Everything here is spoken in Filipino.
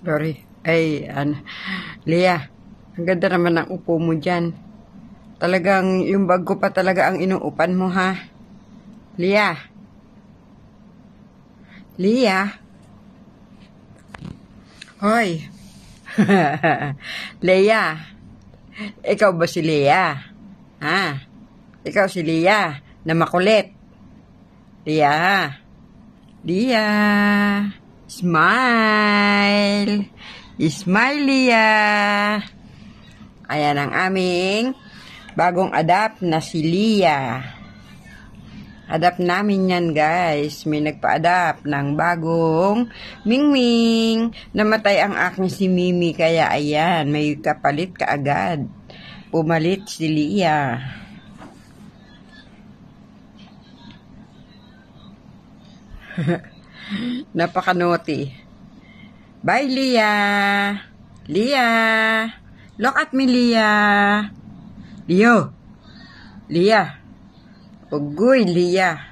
Lori, ay, an, Lia, ang ganda naman ng upo mo dyan. Talagang yung bag ko pa talaga ang inuupan mo, ha? Lia. Lia. Hoy. Lia. Ikaw ba si Lia? Ha? Ikaw si Lia na makulit. Lia. Lia. Smile! Smile, Lia! Ayan ang aming bagong adapt na si Lia. Adapt namin yan, guys. May nagpa-adapt ng bagong Mingming. Namatay ang aking si Mimi, kaya ayan, may kapalit ka agad. Pumalit si Lia. Heh Napakanoti. Bye, Lia! Lia! Look at me, Lia! Leo! Lia! Ugoy, Lia!